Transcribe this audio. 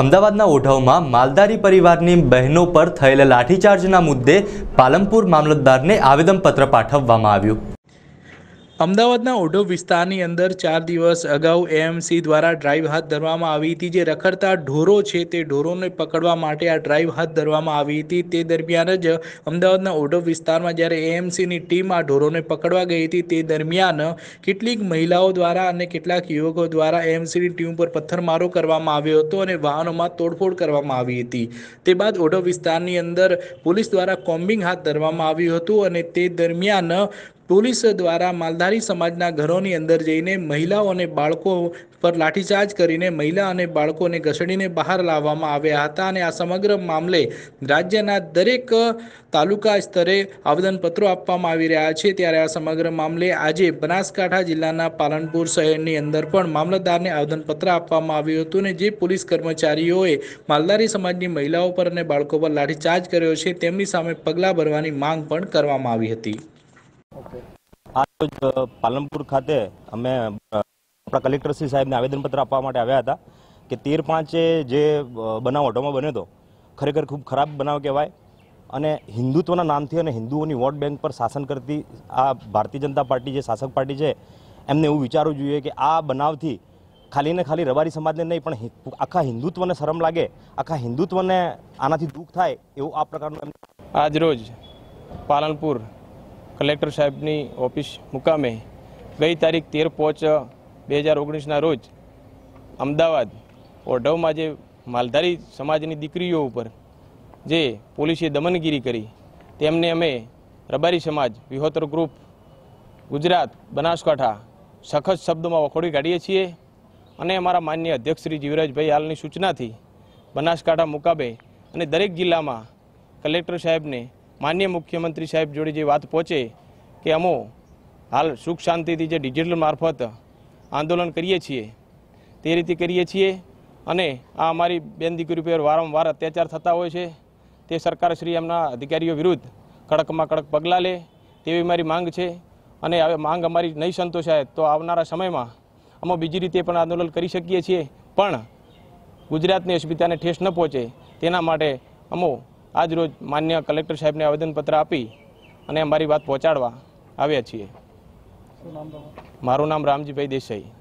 અમદાવાદના ઓઢવમાં માલદારી પરિવારની બહેનો પર થયેલા લાઠીચાર્જના મુદ્દે પાલનપુર મામલતદારને આવેદનપત્ર પાઠવવામાં આવ્યું અમદાવાદના ઓઢો વિસ્તારની અંદર ચાર દિવસ અગાઉ એએમસી દ્વારા ડ્રાઈવ હાથ ધરવામાં આવી હતી જે રખડતા ઢોરો છે તે ઢોરોને પકડવા માટે આ ડ્રાઈવ હાથ ધરવામાં આવી હતી તે દરમિયાન જ અમદાવાદના ઓઢો વિસ્તારમાં જ્યારે એએમસીની ટીમ આ ઢોરોને પકડવા ગઈ હતી તે દરમિયાન કેટલીક મહિલાઓ દ્વારા અને કેટલાક યુવકો દ્વારા એએમસીની ટીમ પર પથ્થરમારો કરવામાં આવ્યો હતો અને વાહનોમાં તોડફોડ કરવામાં આવી હતી તે બાદ ઓઢો વિસ્તારની અંદર પોલીસ દ્વારા કોમ્બિંગ હાથ ધરવામાં આવ્યું હતું અને તે દરમિયાન પોલીસ દ્વારા માલધારી સમાજના ઘરોની અંદર જઈને મહિલાઓ અને બાળકો પર લાઠીચાર્જ કરીને મહિલા અને બાળકોને ઘસડીને બહાર લાવવામાં આવ્યા હતા અને આ સમગ્ર મામલે રાજ્યના દરેક તાલુકા સ્તરે આવેદનપત્રો આપવામાં આવી રહ્યા છે ત્યારે આ સમગ્ર મામલે આજે બનાસકાંઠા જિલ્લાના પાલનપુર શહેરની અંદર પણ મામલતદારને આવેદનપત્ર આપવામાં આવ્યું હતું અને જે પોલીસ કર્મચારીઓએ માલધારી સમાજની મહિલાઓ પર અને બાળકો પર લાઠીચાર્જ કર્યો છે તેમની સામે પગલાં ભરવાની માંગ પણ કરવામાં આવી હતી પાલનપુર ખાતે અમે આપણા કલેક્ટરશ્રી સાહેબને આવેદનપત્ર આપવા માટે આવ્યા હતા કે તેર પાંચે જે બનાવ ઓટોમાં બન્યો હતો ખરેખર ખૂબ ખરાબ બનાવ કહેવાય અને હિન્દુત્વના નામથી અને હિન્દુઓની વોટ બેંક પર શાસન કરતી આ ભારતીય જનતા પાર્ટી જે શાસક પાર્ટી છે એમને એવું વિચારવું જોઈએ કે આ બનાવથી ખાલી ને ખાલી રબારી સમાજને નહીં પણ આખા હિન્દુત્વને શરમ લાગે આખા હિન્દુત્વને આનાથી દુઃખ થાય એવું આ પ્રકારનું આજરોજ પાલનપુર કલેક્ટર સાહેબની ઓફિસ મુકામે ગઈ તારીખ તેર પાંચ બે હજાર ઓગણીસના રોજ અમદાવાદ ઓઢવમાં જે માલધારી સમાજની દીકરીઓ ઉપર જે પોલીસે દમનગીરી કરી તેમને અમે રબારી સમાજ વિહોતર ગ્રુપ ગુજરાત બનાસકાંઠા સખત શબ્દોમાં વખોડી કાઢીએ છીએ અને અમારા માન્ય અધ્યક્ષ શ્રી જીવરાજભાઈ હાલની સૂચનાથી બનાસકાંઠા મુકાબે અને દરેક જિલ્લામાં કલેક્ટર સાહેબને માન્ય મુખ્યમંત્રી સાહેબ જોડે જે વાત પહોંચે કે અમો હાલ સુખ શાંતિથી જે ડિજિટલ મારફત આંદોલન કરીએ છીએ તે રીતે કરીએ છીએ અને આ અમારી બેન દીકરી પર વારંવાર અત્યાચાર થતા હોય છે તે સરકારશ્રી એમના અધિકારીઓ વિરુદ્ધ કડકમાં કડક પગલાં લે તેવી મારી માંગ છે અને હવે માંગ અમારી નહીં સંતોષાય તો આવનારા સમયમાં અમે બીજી રીતે પણ આંદોલન કરી શકીએ છીએ પણ ગુજરાતની અસ્મિતાને ઠેસ ન પહોંચે તેના માટે અમો આજ રોજ માન્ય કલેક્ટર સાહેબને આવેદનપત્ર આપી અને અમારી વાત પહોંચાડવા આવ્યા છીએ મારું નામ રામજીભાઈ દેસાઈ